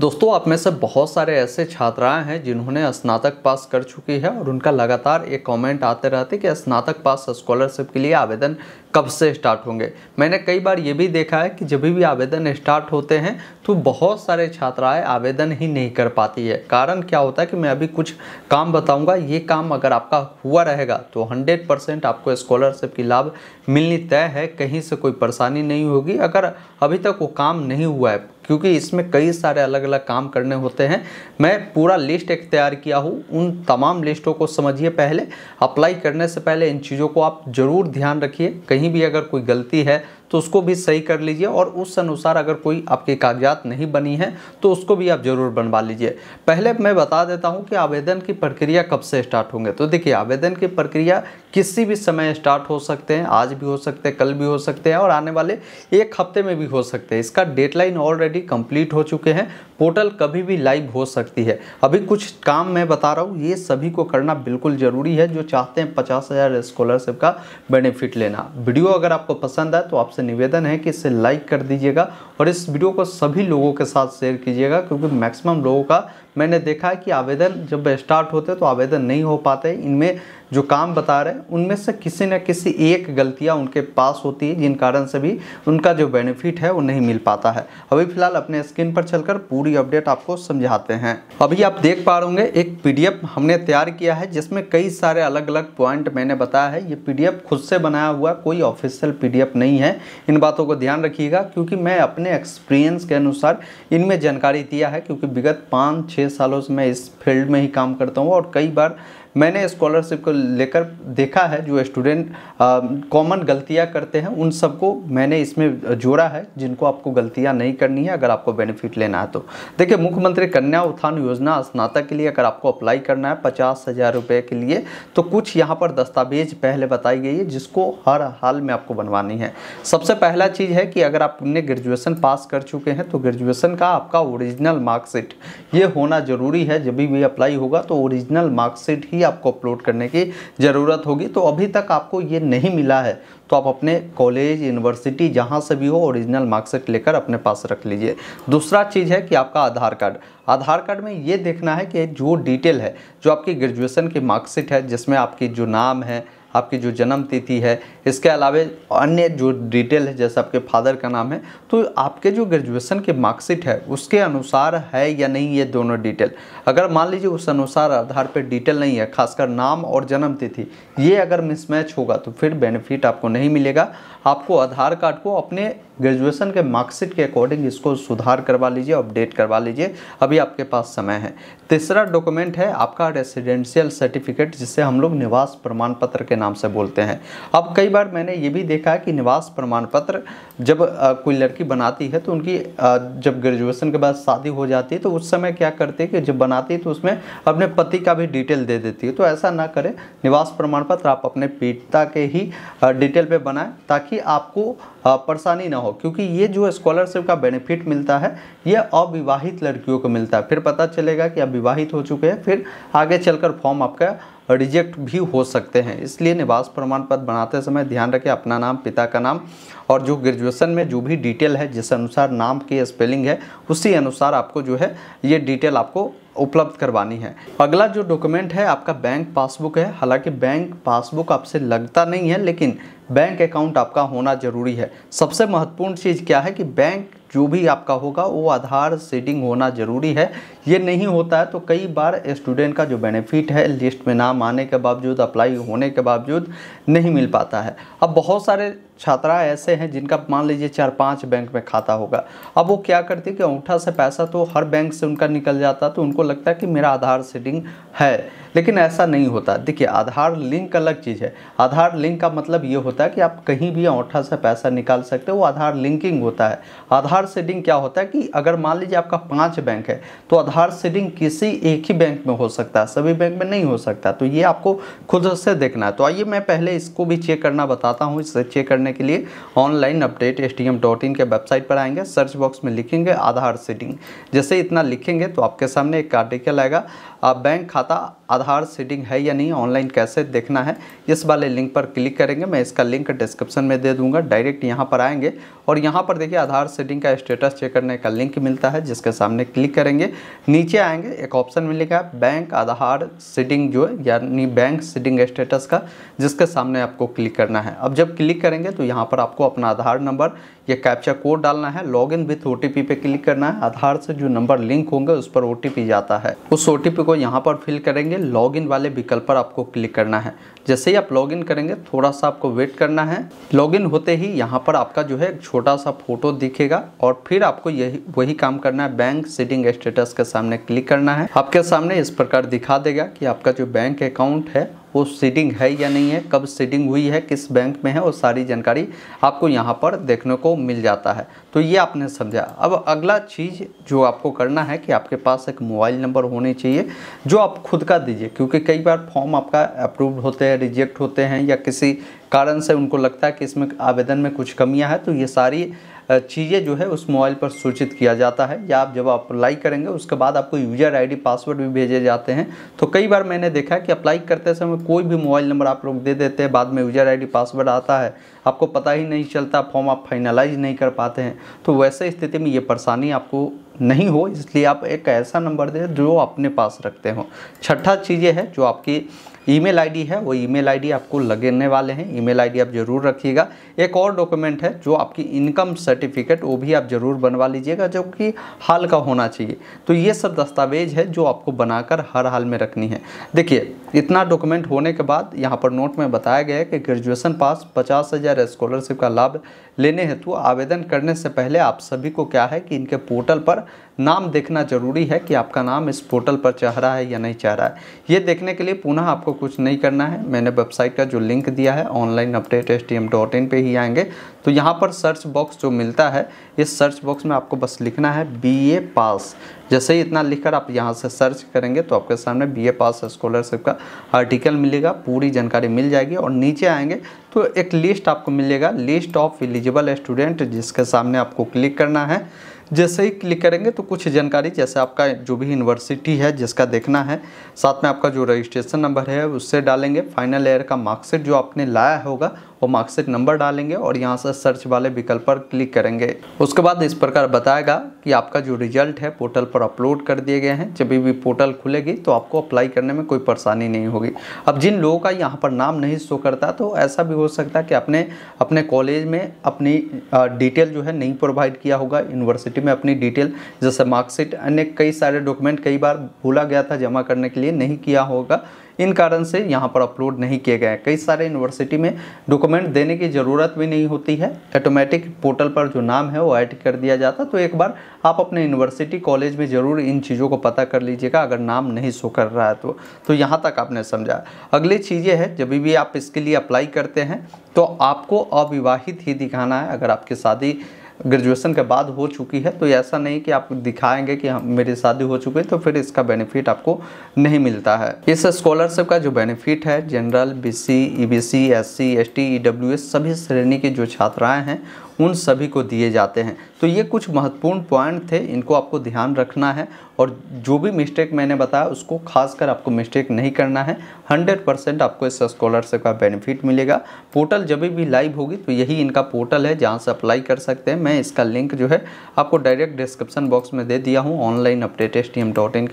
दोस्तों आप में से बहुत सारे ऐसे छात्राएं हैं जिन्होंने स्नातक पास कर चुकी है और उनका लगातार एक कमेंट आते रहते कि स्नातक पास स्कॉलरशिप के लिए आवेदन कब से स्टार्ट होंगे मैंने कई बार ये भी देखा है कि जब भी आवेदन स्टार्ट होते हैं तो बहुत सारे छात्राएं आवेदन ही नहीं कर पाती है कारण क्या होता है कि मैं अभी कुछ काम बताऊँगा ये काम अगर आपका हुआ रहेगा तो हंड्रेड परसेंट आपको स्कॉलरशिप की लाभ मिलनी तय है कहीं से कोई परेशानी नहीं होगी अगर अभी तक वो काम नहीं हुआ है क्योंकि इसमें कई सारे अलग अलग काम करने होते हैं मैं पूरा लिस्ट एक तैयार किया हूँ उन तमाम लिस्टों को समझिए पहले अप्लाई करने से पहले इन चीज़ों को आप ज़रूर ध्यान रखिए कहीं भी अगर कोई गलती है तो उसको भी सही कर लीजिए और उस अनुसार अगर कोई आपके कागजात नहीं बनी है तो उसको भी आप ज़रूर बनवा लीजिए पहले मैं बता देता हूँ कि आवेदन की प्रक्रिया कब से स्टार्ट होंगे तो देखिए आवेदन की प्रक्रिया किसी भी समय स्टार्ट हो सकते हैं आज भी हो सकते हैं कल भी हो सकते हैं और आने वाले एक हफ्ते में भी हो सकते हैं इसका डेडलाइन ऑलरेडी कंप्लीट हो चुके हैं पोर्टल कभी भी लाइव हो सकती है अभी कुछ काम मैं बता रहा हूँ ये सभी को करना बिल्कुल ज़रूरी है जो चाहते हैं पचास हज़ार स्कॉलरशिप का बेनिफिट लेना वीडियो अगर आपको पसंद आए तो आपसे आपसे निवेदन है कि इसे लाइक कर दीजिएगा और इस वीडियो को सभी लोगों के साथ शेयर कीजिएगा क्योंकि मैक्सिमम लोगों का मैंने देखा है कि आवेदन जब स्टार्ट होते तो आवेदन नहीं हो पाते इनमें जो काम बता रहे हैं उनमें से किसी न किसी एक गलतियाँ उनके पास होती है जिन कारण से भी उनका जो बेनिफिट है वो नहीं मिल पाता है अभी फिलहाल अपने स्क्रीन पर चलकर पूरी अपडेट आपको समझाते हैं अभी आप देख पा रहे एक पीडीएफ हमने तैयार किया है जिसमें कई सारे अलग अलग पॉइंट मैंने बताया है ये पी खुद से बनाया हुआ कोई ऑफिशियल पी नहीं है इन बातों को ध्यान रखिएगा क्योंकि मैं अपने एक्सपीरियंस के अनुसार इनमें जानकारी दिया है क्योंकि विगत पाँच छः सालों से मैं इस फील्ड में ही काम करता हूँ और कई बार मैंने स्कॉलरशिप को लेकर देखा है जो स्टूडेंट कॉमन गलतियाँ करते हैं उन सबको मैंने इसमें जोड़ा है जिनको आपको गलतियाँ नहीं करनी है अगर आपको बेनिफिट लेना है तो देखिए मुख्यमंत्री कन्या उत्थान योजना स्नातक के लिए अगर आपको अप्लाई करना है पचास हज़ार रुपये के लिए तो कुछ यहाँ पर दस्तावेज पहले बताई गई है जिसको हर हाल में आपको बनवानी है सबसे पहला चीज़ है कि अगर आपने ग्रेजुएसन पास कर चुके हैं तो ग्रेजुएसन का आपका ओरिजिनल मार्कशीट ये होना ज़रूरी है जब भी अप्लाई होगा तो ओरिजिनल मार्कशीट ही ही आपको अपलोड करने की ज़रूरत होगी तो अभी तक आपको ये नहीं मिला है तो आप अपने कॉलेज यूनिवर्सिटी जहाँ से भी हो ओरिजिनल मार्कशीट लेकर अपने पास रख लीजिए दूसरा चीज़ है कि आपका आधार कार्ड आधार कार्ड में ये देखना है कि जो डिटेल है जो आपकी ग्रेजुएसन की मार्कशीट है जिसमें आपकी जो नाम है आपकी जो जन्म तिथि है इसके अलावा अन्य जो डिटेल है जैसे आपके फादर का नाम है तो आपके जो ग्रेजुएशन के मार्कशीट है उसके अनुसार है या नहीं ये दोनों डिटेल अगर मान लीजिए उस अनुसार आधार पर डिटेल नहीं है खासकर नाम और जन्म तिथि ये अगर मिसमैच होगा तो फिर बेनिफिट आपको नहीं मिलेगा आपको आधार कार्ड को अपने ग्रेजुएशन के मार्कशीट के अकॉर्डिंग इसको सुधार करवा लीजिए अपडेट करवा लीजिए अभी आपके पास समय है तीसरा डॉक्यूमेंट है आपका रेसिडेंशियल सर्टिफिकेट जिसे हम लोग निवास प्रमाण पत्र के नाम से बोलते हैं अब कई बार मैंने ये भी देखा है कि निवास प्रमाण पत्र जब कोई लड़की बनाती है तो उनकी जब ग्रेजुएशन के बाद शादी हो जाती है तो उस समय क्या करते हैं कि जब बनाती है तो उसमें अपने पति का भी डिटेल दे देती है तो ऐसा ना करें निवास प्रमाण पत्र आप अपने पिता के ही डिटेल पर बनाएं ताकि आपको परेशानी ना हो क्योंकि ये जो स्कॉलरशिप का बेनिफिट मिलता है ये अविवाहित लड़कियों को मिलता है फिर पता चलेगा कि आप विवाहित हो चुके हैं फिर आगे चलकर फॉर्म आपका रिजेक्ट भी हो सकते हैं इसलिए निवास प्रमाण पत्र बनाते समय ध्यान रखें अपना नाम पिता का नाम और जो ग्रेजुएशन में जो भी डिटेल है जिस अनुसार नाम की स्पेलिंग है उसी अनुसार आपको जो है ये डिटेल आपको उपलब्ध करवानी है अगला जो डॉक्यूमेंट है आपका बैंक पासबुक है हालांकि बैंक पासबुक आपसे लगता नहीं है लेकिन बैंक अकाउंट आपका होना जरूरी है सबसे महत्वपूर्ण चीज़ क्या है कि बैंक जो भी आपका होगा वो आधार सेटिंग होना ज़रूरी है ये नहीं होता है तो कई बार स्टूडेंट का जो बेनिफिट है लिस्ट में नाम आने के बावजूद अप्लाई होने के बावजूद नहीं मिल पाता है अब बहुत सारे छात्रा ऐसे हैं जिनका मान लीजिए चार पांच बैंक में खाता होगा अब वो क्या करती है कि अंगूठा से पैसा तो हर बैंक से उनका निकल जाता तो उनको लगता है कि मेरा आधार सेटिंग है लेकिन ऐसा नहीं होता देखिए आधार लिंक अलग चीज़ है आधार लिंक का मतलब ये होता है कि आप कहीं भी अंगूठा से पैसा निकाल सकते हो वो आधार लिंकिंग होता है आधार सेडिंग क्या होता है कि अगर मान लीजिए आपका पाँच बैंक है तो आधार सेडिंग किसी एक ही बैंक में हो सकता है सभी बैंक में नहीं हो सकता तो ये आपको खुद से देखना है तो आइए मैं पहले इसको भी चेक करना बताता हूँ इससे चेक करने करने के लिए ऑनलाइन अपडेट एस के वेबसाइट पर आएंगे सर्च बॉक्स में लिखेंगे आधार सीटिंग जैसे इतना लिखेंगे तो आपके सामने एक आर्टिकल आएगा बैंक खाता आधार सीडिंग है या नहीं ऑनलाइन कैसे देखना है इस वाले लिंक पर क्लिक करेंगे मैं इसका लिंक डिस्क्रिप्शन में दे दूंगा डायरेक्ट यहाँ पर आएंगे और यहाँ पर देखिए आधार सीडिंग का स्टेटस चेक करने का लिंक मिलता है जिसके सामने क्लिक करेंगे नीचे आएंगे एक ऑप्शन मिलेगा बैंक आधार सीडिंग जो है यानी बैंक सीडिंग स्टेटस का जिसके सामने आपको क्लिक करना है अब जब क्लिक करेंगे तो यहाँ पर आपको अपना आधार नंबर या कैप्चा कोड डालना है लॉग इन विथ ओ पे क्लिक करना है आधार से जो नंबर लिंक होंगे उस पर ओ जाता है उस ओ को को यहाँ पर फिल करेंगे लॉगिन वाले विकल्प पर आपको क्लिक करना है जैसे ही आप लॉगिन करेंगे थोड़ा सा आपको वेट करना है लॉगिन होते ही यहाँ पर आपका जो है एक छोटा सा फोटो दिखेगा और फिर आपको यही वही काम करना है बैंक सिटिंग स्टेटस के सामने क्लिक करना है आपके सामने इस प्रकार दिखा देगा कि आपका जो बैंक अकाउंट है वो सीडिंग है या नहीं है कब सीडिंग हुई है किस बैंक में है वो सारी जानकारी आपको यहाँ पर देखने को मिल जाता है तो ये आपने समझा अब अगला चीज़ जो आपको करना है कि आपके पास एक मोबाइल नंबर होने चाहिए जो आप खुद का दीजिए क्योंकि कई बार फॉर्म आपका अप्रूव होते हैं रिजेक्ट होते हैं या किसी कारण से उनको लगता है कि इसमें आवेदन में कुछ कमियाँ हैं तो ये सारी चीज़ें जो है उस मोबाइल पर सूचित किया जाता है या आप जब आप अप्लाई करेंगे उसके बाद आपको यूजर आईडी पासवर्ड भी भेजे जाते हैं तो कई बार मैंने देखा है कि अप्लाई करते समय कोई भी मोबाइल नंबर आप लोग दे देते हैं बाद में यूजर आईडी पासवर्ड आता है आपको पता ही नहीं चलता फॉर्म आप फाइनलाइज नहीं कर पाते हैं तो वैसे स्थिति में ये परेशानी आपको नहीं हो इसलिए आप एक ऐसा नंबर दें जो अपने पास रखते हो छठा चीज़ ये है जो आपकी ईमेल आईडी है वो ईमेल आईडी आपको लगने वाले हैं ईमेल आईडी आप ज़रूर रखिएगा एक और डॉक्यूमेंट है जो आपकी इनकम सर्टिफिकेट वो भी आप ज़रूर बनवा लीजिएगा जो कि हाल का होना चाहिए तो ये सब दस्तावेज है जो आपको बनाकर हर हाल में रखनी है देखिए इतना डॉक्यूमेंट होने के बाद यहाँ पर नोट में बताया गया है कि ग्रेजुएसन पास पचास हज़ार स्कॉलरशिप का लाभ लेने हेतु आवेदन करने से पहले आप सभी को क्या है कि इनके पोर्टल पर नाम देखना जरूरी है कि आपका नाम इस पोर्टल पर चाह रहा है या नहीं चाह रहा है ये देखने के लिए पुनः आपको कुछ नहीं करना है मैंने वेबसाइट का जो लिंक दिया है online update S T M dot in पर ही आएंगे तो यहाँ पर सर्च बॉक्स जो मिलता है इस सर्च बॉक्स में आपको बस लिखना है बी ए पास जैसे ही इतना लिखकर आप यहाँ से सर्च करेंगे तो आपके सामने बी ए पास स्कॉलरशिप का आर्टिकल मिलेगा पूरी जानकारी मिल जाएगी और नीचे आएंगे तो एक लिस्ट आपको मिलेगा लिस्ट ऑफ एलिजिबल स्टूडेंट जिसके सामने आपको क्लिक करना है जैसे ही क्लिक करेंगे तो कुछ जानकारी जैसे आपका जो भी यूनिवर्सिटी है जिसका देखना है साथ में आपका जो रजिस्ट्रेशन नंबर है उससे डालेंगे फाइनल ईयर का मार्कशीट जो आपने लाया होगा वो मार्कशीट नंबर डालेंगे और यहाँ से सर्च वाले विकल्प पर क्लिक करेंगे उसके बाद इस प्रकार बताएगा कि आपका जो रिजल्ट है पोर्टल पर अपलोड कर दिए गए हैं जब भी पोर्टल खुलेगी तो आपको अप्लाई करने में कोई परेशानी नहीं होगी अब जिन लोगों का यहाँ पर नाम नहीं शो करता तो ऐसा भी हो सकता है कि अपने अपने कॉलेज में अपनी डिटेल जो है नहीं प्रोवाइड किया होगा यूनिवर्सिटी में अपनी डिटेल जैसे मार्कशीट अन्य कई सारे डॉक्यूमेंट कई बार भूला गया था जमा करने के लिए नहीं किया होगा इन कारण से यहाँ पर अपलोड नहीं किए गए कई सारे यूनिवर्सिटी में डॉक्यूमेंट देने की ज़रूरत भी नहीं होती है ऑटोमेटिक पोर्टल पर जो नाम है वो ऐड कर दिया जाता तो एक बार आप अपने यूनिवर्सिटी कॉलेज में ज़रूर इन चीज़ों को पता कर लीजिएगा अगर नाम नहीं शो कर रहा है तो, तो यहाँ तक आपने समझा अगली चीज़ ये है जब भी आप इसके लिए अप्लाई करते हैं तो आपको अविवाहित ही दिखाना है अगर आपकी शादी ग्रेजुएशन के बाद हो चुकी है तो ऐसा नहीं कि आप दिखाएंगे कि हम मेरी शादी हो चुकी है तो फिर इसका बेनिफिट आपको नहीं मिलता है इस स्कॉलरशिप का जो बेनिफिट है general BC EBC SC ST EWS सभी श्रेणी के जो छात्राएं हैं उन सभी को दिए जाते हैं तो ये कुछ महत्वपूर्ण पॉइंट थे इनको आपको ध्यान रखना है और जो भी मिस्टेक मैंने बताया उसको खासकर आपको मिस्टेक नहीं करना है 100 परसेंट आपको इस स्कॉलरशिप का बेनिफिट मिलेगा पोर्टल जब भी लाइव होगी तो यही इनका पोर्टल है जहाँ से अप्लाई कर सकते हैं मैं इसका लिंक जो है आपको डायरेक्ट डिस्क्रिप्शन बॉक्स में दे दिया हूँ ऑनलाइन अपडेट एस के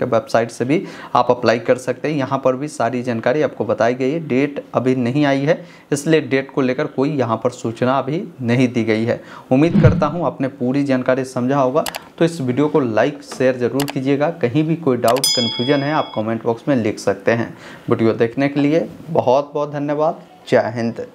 वेबसाइट से भी आप अप्लाई कर सकते हैं यहाँ पर भी सारी जानकारी आपको बताई गई है डेट अभी नहीं आई है इसलिए डेट को लेकर कोई यहाँ पर सूचना अभी नहीं दी गई है उम्मीद करता हूँ आपने पूरी जानकारी समझा होगा तो इस वीडियो को लाइक शेयर जरूर कीजिएगा कहीं भी कोई डाउट कन्फ्यूजन है आप कॉमेंट बॉक्स में लिख सकते हैं वीडियो देखने के लिए बहुत बहुत धन्यवाद जय हिंद